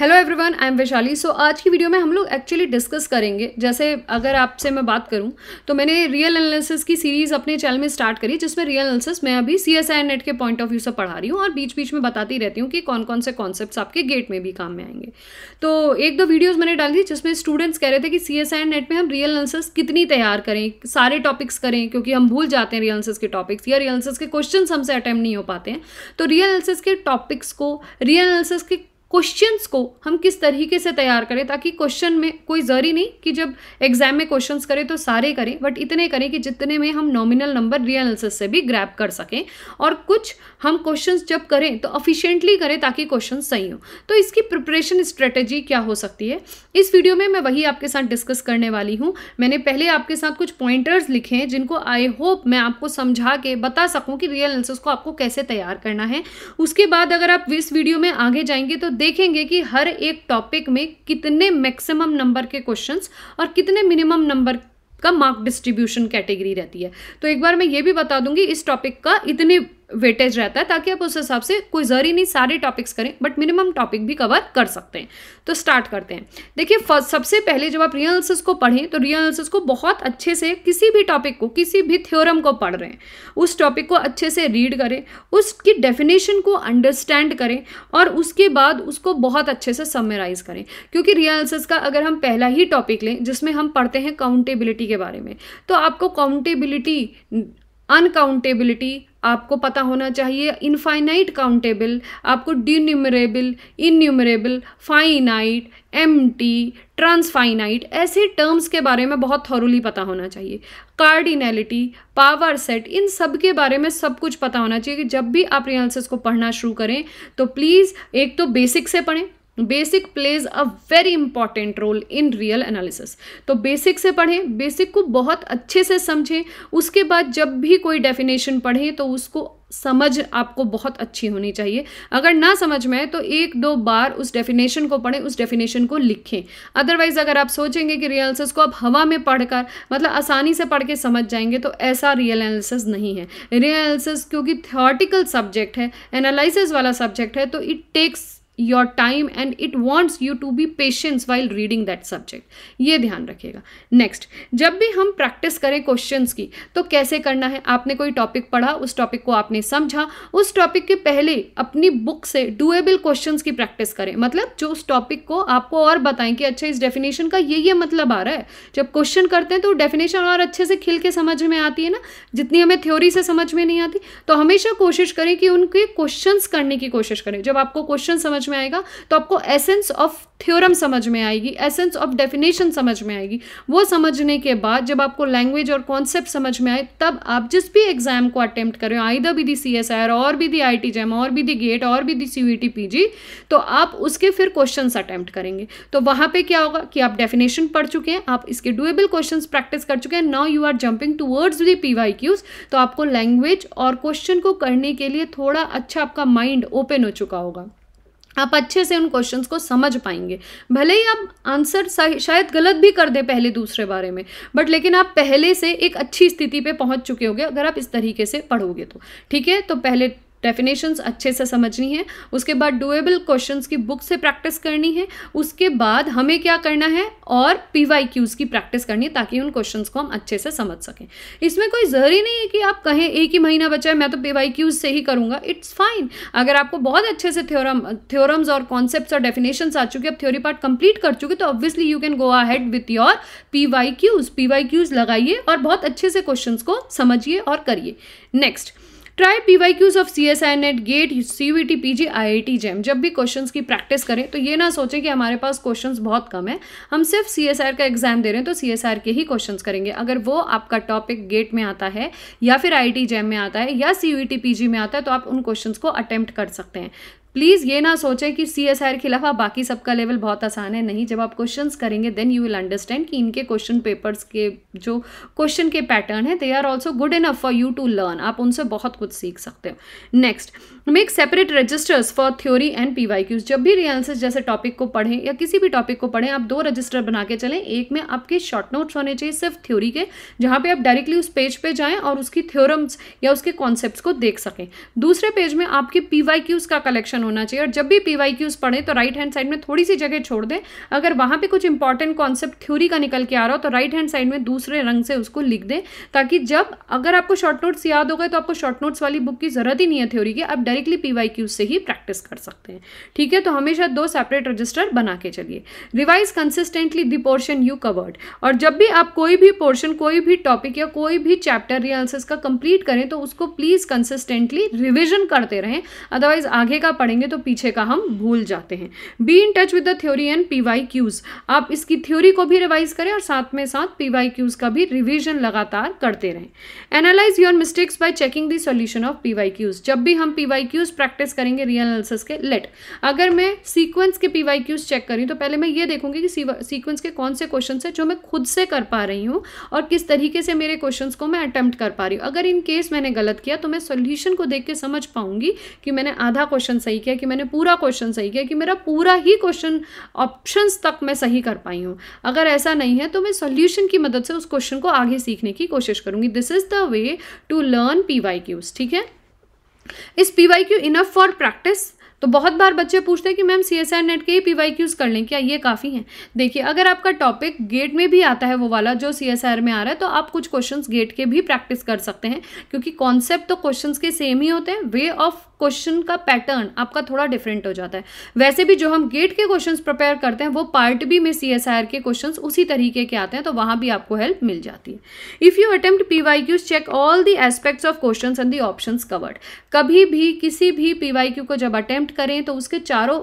hello everyone I am Vaishali so आज की video में हम लोग एक्चुअली डिस्कस करेंगे जैसे अगर आपसे मैं बात करूं तो मैंने रियल एनालिसिस की सीरीज़ अपने चैनल में स्टार्ट करी जिसमें रियल एनालिसिस मैं अभी सी एस आई नेट के पॉइंट ऑफ व्यू से पढ़ा रही हूँ और बीच बीच में बताती रहती हूँ कि कौन कौन से कॉन्सेप्ट आपके गेट में भी काम में आएंगे तो एक दो वीडियोज़ मैंने डाल दी जिसमें स्टूडेंट्स कह रहे थे कि सी एस आई नेट में हम रियल एनालिसिस कितनी तैयार करें सारे टॉपिक्स करें क्योंकि हम भूल जाते हैं रियल के टॉपिक्स या रियल के क्वेश्चन हमसे अटैम्प्ट नहीं हो पाते हैं तो रियल एनालिसिस के टॉपिक्स को रियल एनालिसिस के क्वेश्चंस को हम किस तरीके से तैयार करें ताकि क्वेश्चन में कोई ज़रूरी नहीं कि जब एग्जाम में क्वेश्चंस करें तो सारे करें बट इतने करें कि जितने में हम नॉमिनल नंबर रियल आंसर से भी ग्रैप कर सकें और कुछ हम क्वेश्चंस जब करें तो अफिशियंटली करें ताकि क्वेश्चन सही हों तो इसकी प्रिपरेशन स्ट्रेटेजी क्या हो सकती है इस वीडियो में मैं वही आपके साथ डिस्कस करने वाली हूँ मैंने पहले आपके साथ कुछ पॉइंटर्स लिखे हैं जिनको आई होप मैं आपको समझा के बता सकूँ कि रियल आंसर्स को आपको कैसे तैयार करना है उसके बाद अगर आप इस वीडियो में आगे जाएंगे तो देखेंगे कि हर एक टॉपिक में कितने मैक्सिमम नंबर के क्वेश्चंस और कितने मिनिमम नंबर का मार्क डिस्ट्रीब्यूशन कैटेगरी रहती है तो एक बार मैं ये भी बता दूंगी इस टॉपिक का इतने वेटेज रहता है ताकि आप उस हिसाब से कोई ज़रूरी नहीं सारे टॉपिक्स करें बट मिनिमम टॉपिक भी कवर कर सकते हैं तो स्टार्ट करते हैं देखिए सबसे पहले जब आप रियल्सिस को पढ़ें तो रियल्सिस को बहुत अच्छे से किसी भी टॉपिक को किसी भी थ्योरम को पढ़ रहे हैं उस टॉपिक को अच्छे से रीड करें उसकी डेफिनेशन को अंडरस्टैंड करें और उसके बाद उसको बहुत अच्छे से समराइज़ करें क्योंकि रियल्सिस का अगर हम पहला ही टॉपिक लें जिसमें हम पढ़ते हैं काउंटेबिलिटी के बारे में तो आपको काउंटेबिलिटी अनकाउंटेबिलिटी आपको पता होना चाहिए इनफाइनाइट काउंटेबल आपको denumerable enumerable finite empty transfinite ऐसे टर्म्स के बारे में बहुत थॉरली पता होना चाहिए कार्डिनेलिटी पावर सेट इन सब के बारे में सब कुछ पता होना चाहिए कि जब भी आप रियलिसिस को पढ़ना शुरू करें तो प्लीज़ एक तो बेसिक से पढ़ें basic plays a very important role in real analysis तो बेसिक से पढ़ें बेसिक को बहुत अच्छे से समझें उसके बाद जब भी कोई डेफिनेशन पढ़ें तो उसको समझ आपको बहुत अच्छी होनी चाहिए अगर ना समझ में आए तो एक दो बार उस डेफिनेशन को पढ़ें उस डेफिनेशन को लिखें अदरवाइज़ अगर आप सोचेंगे कि रियल एनालिसिस को आप हवा में पढ़कर मतलब आसानी से पढ़ के समझ जाएंगे तो ऐसा रियल एनालिसिस नहीं है रियल एनालिसिस क्योंकि थियोटिकल सब्जेक्ट है एनालिसिस वाला सब्जेक्ट है तो it takes your time and it wants you to be patience while reading that subject ये ध्यान रखिएगा नेक्स्ट जब भी हम प्रैक्टिस करें क्वेश्चन की तो कैसे करना है आपने कोई टॉपिक पढ़ा उस टॉपिक को आपने समझा उस टॉपिक के पहले अपनी बुक से डुएबल क्वेश्चन की प्रैक्टिस करें मतलब जो उस टॉपिक को आपको और बताएं कि अच्छा इस डेफिनेशन का ये ये मतलब आ रहा है जब क्वेश्चन करते हैं तो डेफिनेशन और अच्छे से खिल के समझ में आती है ना जितनी हमें थ्योरी से समझ में नहीं आती तो हमेशा कोशिश करें कि उनके क्वेश्चन करने की कोशिश करें जब आपको क्वेश्चन समझ समझ में आएगा तो आपको एसेंस ऑफ थ्योरम समझ में आएगी एसेंस ऑफ डेफिनेशन समझ में आएगी वो समझने के बाद जब आपको लैंग्वेज और कॉन्सेप्ट समझ में आए तब आप जिस भी एग्जाम को अटेम्प्ट करें आइदर भी the C S I R और भी दी आई टी जेम और भी दी गेट और भी the C U T P G तो आप उसके फिर क्वेश्चन अटैम्प्ट करेंगे तो वहाँ पर क्या होगा कि आप डेफिनेशन पढ़ चुके हैं आप इसके डुएबल क्वेश्चन प्रैक्टिस कर चुके हैं now you are jumping words the P Y Qs तो आपको लैंग्वेज और क्वेश्चन को करने के लिए थोड़ा अच्छा आपका माइंड ओपन हो चुका होगा आप अच्छे से उन क्वेश्चंस को समझ पाएंगे भले ही आप आंसर शायद गलत भी कर दें पहले दूसरे बारे में बट लेकिन आप पहले से एक अच्छी स्थिति पे पहुंच चुके होंगे अगर आप इस तरीके से पढ़ोगे तो ठीक है तो पहले डेफिनेशंस अच्छे से समझनी है उसके बाद डुएबल क्वेश्चंस की बुक से प्रैक्टिस करनी है उसके बाद हमें क्या करना है और पी वाई क्यूज़ की प्रैक्टिस करनी है ताकि उन क्वेश्चंस को हम अच्छे से समझ सकें इसमें कोई ज़रूरी नहीं है कि आप कहें एक ही महीना बचा है मैं तो पी वाई क्यूज़ से ही करूँगा इट्स फाइन अगर आपको बहुत अच्छे से थ्योरम थ्योरम्स और कॉन्सेप्ट और डेफिनेशन आ चुके आप थ्योरी पार्ट कंप्लीट कर चुके तो obviously you can go ahead with your P Y Qs P Y Qs लगाइए और बहुत अच्छे से क्वेश्चन को समझिए और करिए next try P Y Qs of C S I NET GATE C T P G I I T JAM जब भी क्वेश्चन की प्रैक्टिस करें तो ये ना सोचें कि हमारे पास क्वेश्चन बहुत कम है हम सिर्फ सी एस आर का एग्जाम दे रहे हैं तो सी एस आर के ही क्वेश्चन करेंगे अगर वो आपका टॉपिक गेट में आता है या फिर आई आई टी जैम में आता है या C V T P G में आता है तो आप उन क्वेश्चन को अटैम्प्ट कर सकते हैं प्लीज़ ये ना सोचें कि सी एस आर खिलाफ आप बाकी सबका लेवल बहुत आसान है नहीं जब आप क्वेश्चन करेंगे देन यू विल अंडरस्टैंड कि इनके क्वेश्चन पेपर्स के जो क्वेश्चन के पैटर्न है they are also good enough for you to learn आप उनसे बहुत कुछ सीख सकते हो next make separate registers for theory and P Y Qs जब भी रियलिस जैसे टॉपिक को पढ़ें या किसी भी टॉपिक को पढ़ें आप दो रजिस्टर बना के चलें एक में आपके शॉर्ट नोट्स होने चाहिए सिर्फ थ्योरी के जहाँ पे आप डायरेक्टली उस पेज पे जाएं और उसकी थ्योरम्स या उसके कॉन्सेप्ट को देख सकें दूसरे पेज में आपके पी वाई क्यूज का कलेक्शन होना चाहिए और जब भी पी वाई क्यूज़ पढ़ें तो राइट हैंड साइड में थोड़ी सी जगह छोड़ दें अगर वहाँ पर कुछ इंपॉर्टेंट कॉन्सेप्ट थ्योरी का निकल के आ रहा हो तो राइट हैंड साइड में दूसरे रंग से उसको लिख दें ताकि जब अगर आपको शॉर्ट नोट्स याद हो गए तो आपको शॉर्ट नोट्स वाली बुक की ज़रूरत ही नहीं है थ्योरी की आप डायरेक्टली पी वाई क्यूज से ही प्रैक्टिस कर सकते हैं ठीक है तो हमेशा दो सेपरेट रजिस्टर बना के चलिए revise consistently the portion you covered और जब भी आप कोई भी पोर्शन कोई भी टॉपिक या कोई भी चैप्टर रियालिसिस का कंप्लीट करें तो उसको प्लीज़ कंसिस्टेंटली रिविजन करते रहें अदरवाइज आगे का पढ़ेंगे तो पीछे का हम भूल जाते हैं be in touch with the theory and P Y Qs आप इसकी थ्योरी को भी रिवाइज करें और साथ में साथ पी वाई क्यूज़ का भी रिविजन लगातार करते रहें analyse your mistakes by checking the solution of P Y Qs जब भी हम पी वाई क्यूज़ प्रैक्टिस करेंगे रियल एनालिसिस के लेट अगर मैं सीक्वेंस के पी वाई क्यूज़ चेक करी तो पहले मैं ये देखूंगी कि सीक्वेंस के कौन से क्वेश्चन है जो मैं खुद से कर पा रही हूँ और किस तरीके से मेरे क्वेश्चन को मैं अटेम्प्ट कर पा रही हूँ अगर इन केस मैंने गलत किया तो मैं सोल्यूशन को देख के समझ पाऊंगी कि मैंने आधा क्वेश्चन सही सही किया कि मैंने पूरा क्वेश्चन सही किया कि मेरा पूरा ही क्वेश्चन ऑप्शंस तक मैं सही कर पाई हूँ अगर ऐसा नहीं है तो मैं सॉल्यूशन की मदद से उस क्वेश्चन को आगे सीखने की कोशिश करूँगी this is the way to learn P Y Qs ठीक है इस P Y Q enough for practice तो बहुत बार बच्चे पूछते हैं कि ma'am C S I NET के ही पी वाई क्यूज़ कर लें क्या ये काफ़ी हैं देखिए अगर आपका टॉपिक गेट में भी आता है वो वाला जो सी एस आई में आ रहा है तो आप कुछ क्वेश्चंस गेट के भी प्रैक्टिस कर सकते हैं क्योंकि कॉन्सेप्ट तो क्वेश्चंस के सेम ही होते हैं वे ऑफ क्वेश्चन का पैटर्न आपका थोड़ा डिफरेंट हो जाता है वैसे भी जो हम गेट के क्वेश्चंस प्रिपेयर करते हैं वो पार्ट बी में सी के क्वेश्चंस उसी तरीके के आते हैं तो वहाँ भी आपको हेल्प मिल जाती है if you attempt P Y Qs check all the aspects of question and the option covered कभी भी किसी भी पी क्यू को जब अटैम्प्ट करें तो उसके चारों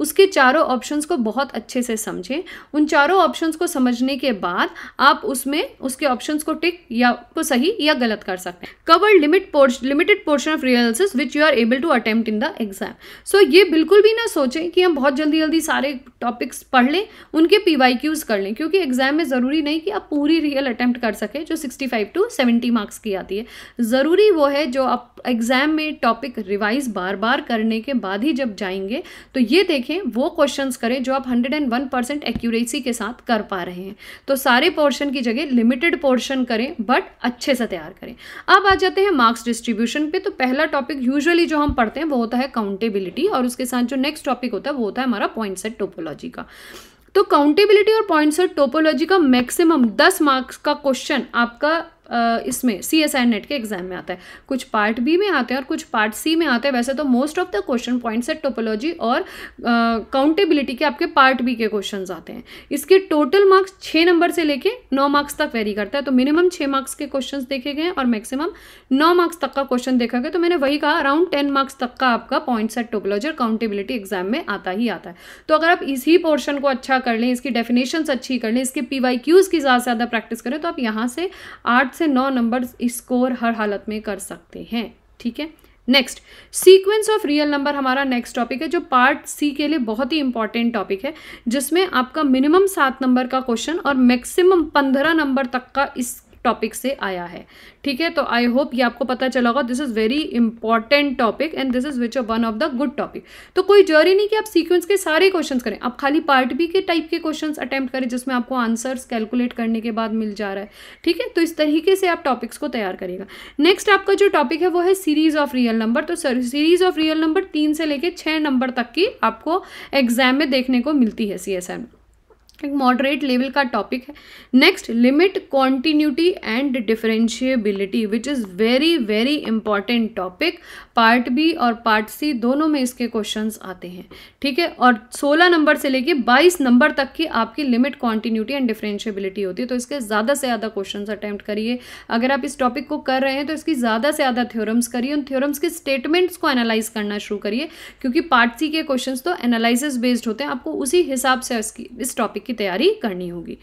उसके चारों ऑप्शंस को बहुत अच्छे से समझें उन चारों ऑप्शंस को समझने के बाद आप उसमें उसके ऑप्शंस को टिक या को सही या गलत कर सकते हैं cover limit limited portion of reals which you are able to attempt in the exam so ये बिल्कुल भी ना सोचें कि हम बहुत जल्दी जल्दी सारे टॉपिक्स पढ़ लें उनके पी वाई क्यूज़ कर लें क्योंकि एग्जाम में ज़रूरी नहीं कि आप पूरी रियल अटैम्प्ट कर सकें जो sixty five to seventy marks की आती है ज़रूरी वो है जो आप एग्ज़ाम में टॉपिक रिवाइज बार बार करने के बाद ही जब जाएंगे तो ये देखें लिखें वो क्वेश्चंस करें जो आप 101 परसेंट एक्यूरेसी के साथ कर पा रहे हैं तो सारे पोर्शन की जगह लिमिटेड पोर्शन करें बट अच्छे से तैयार करें अब आ जाते हैं मार्क्स डिस्ट्रीब्यूशन पे तो पहला टॉपिक यूजुअली जो हम पढ़ते हैं वो होता है काउंटेबिलिटी और उसके साथ जो नेक्स्ट टॉपिक होता है वो होता है हमारा पॉइंट सेट टोपोलॉजी का तो काउंटेबिलिटी और पॉइंट सेट टोपोलॉजी का मैक्सिमम 10 मार्क्स का क्वेश्चन आपका इसमें सी एस आई नेट के एग्जाम में आता है कुछ पार्ट बी में आते हैं और कुछ पार्ट सी में आते हैं वैसे तो most of the question points है टोपोलॉजी और काउंटेबिलिटी के आपके पार्ट बी के क्वेश्चन आते हैं इसके टोटल मार्क्स छः नंबर से लेके नौ मार्क्स तक वेरी करता है तो मिनिमम छः मार्क्स के क्वेश्चन देखे गए और मैक्सिमम नौ मार्क्स तक का क्वेश्चन देखा गया तो मैंने वही कहा अराउंड टेन मार्क्स तक का आपका पॉइंट सेट टोपोलॉजी और काउंटेबिलिटी एग्जाम में आता ही आता है तो अगर आप इसी पोर्शन को अच्छा कर लें इसकी डेफिनेशन अच्छी कर लें इसके पी वाई क्यूज़ की ज़्यादा से ज़्यादा प्रैक्टिस करें तो आप यहाँ से आठ से नौ नंबर स्कोर हर हालत में कर सकते हैं ठीक है next sequence of real number हमारा नेक्स्ट टॉपिक है जो पार्ट सी के लिए बहुत ही इंपॉर्टेंट टॉपिक है जिसमें आपका मिनिमम सात नंबर का क्वेश्चन और मैक्सिमम पंद्रह नंबर तक का इस टॉपिक से आया है ठीक है तो आई होप ये आपको पता चला होगा this is very important topic and this is which one of the good topic तो कोई जरूरी नहीं कि आप सीक्वेंस के सारे क्वेश्चन करें आप खाली पार्ट बी के टाइप के क्वेश्चन अटैम्प्ट करें जिसमें आपको आंसर्स कैलकुलेट करने के बाद मिल जा रहा है ठीक है तो इस तरीके से आप टॉपिक्स को तैयार करिएगा नेक्स्ट आपका जो टॉपिक है वो है सीरीज ऑफ रियल नंबर तो सीरीज ऑफ रियल नंबर तीन से लेकर छः नंबर तक की आपको एग्जाम में देखने को मिलती है सी एस एम एक मॉडरेट लेवल का टॉपिक है next limit continuity and differentiability which is very very important topic part B और पार्ट सी दोनों में इसके क्वेश्चंस आते हैं ठीक है और 16 नंबर से लेके 22 नंबर तक की आपकी लिमिट कॉन्टीन्यूटी एंड डिफरेंशिएबिलिटी होती है तो इसके ज़्यादा से ज़्यादा क्वेश्चन अटैम्प्ट करिए अगर आप इस टॉपिक को कर रहे हैं तो इसकी ज़्यादा से ज़्यादा थ्योरम्स करिए उन थ्योरम्स के स्टेटमेंट्स को एनालाइज करना शुरू करिए क्योंकि पार्ट सी के क्वेश्चन तो एनालाइसिस बेस्ड होते हैं आपको उसी हिसाब से इस टॉपिक की तैयारी करनी होगी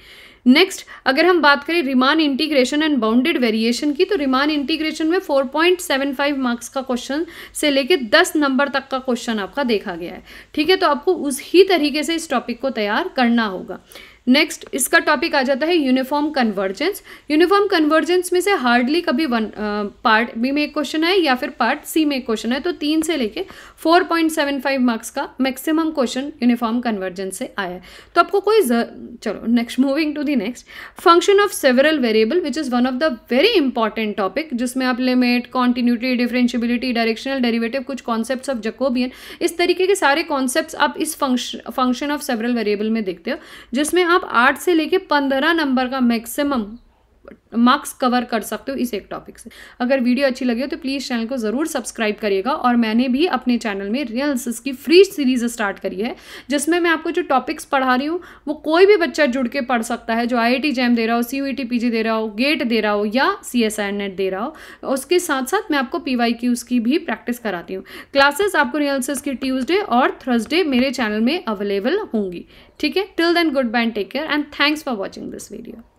नेक्स्ट अगर हम बात करें Riemann integration and bounded variation की तो रिमान इंटीग्रेशन में 4.75 मार्क्स का क्वेश्चन से लेके 10 नंबर तक का क्वेश्चन आपका देखा गया है ठीक है तो आपको उस ही तरीके से इस टॉपिक को तैयार करना होगा नेक्स्ट इसका टॉपिक आ जाता है यूनिफॉर्म कन्वर्जेंस यूनिफॉर्म कन्वर्जेंस में से हार्डली कभी वन पार्ट बी में एक क्वेश्चन है या फिर पार्ट सी में एक क्वेश्चन है तो तीन से लेके 4.75 मार्क्स का मैक्सिमम क्वेश्चन यूनिफॉर्म कन्वर्जेंस से आया है तो आपको कोई चलो next moving to the next function of several variable which is one of the very important topic जिसमें आप limit continuity differentiability directional derivative कुछ कॉन्सेप्ट ऑफ जकोबियन इस तरीके के सारे कॉन्सेप्ट आप इस function function of several variable में देखते हो जिसमें आप आठ से लेके पंद्रह नंबर का मैक्सिमम मार्क्स कवर कर सकते हो इस एक टॉपिक से अगर वीडियो अच्छी लगी हो तो प्लीज़ चैनल को ज़रूर सब्सक्राइब करिएगा और मैंने भी अपने चैनल में रियल्स की फ्री सीरीज़ स्टार्ट करी है जिसमें मैं आपको जो टॉपिक्स पढ़ा रही हूँ वो कोई भी बच्चा जुड़ के पढ़ सकता है जो आई आई जैम दे रहा हो सी यू पीजी दे रहा हो गेट दे रहा हो या सी एस नेट दे रहा हो उसके साथ साथ मैं आपको पी वाई क्यूज़ की भी प्रैक्टिस कराती हूँ क्लासेस आपको रियल्स की ट्यूजडे और थर्सडे मेरे चैनल में अवेलेबल होंगी ठीक है till then goodbye take care and thanks for watching this video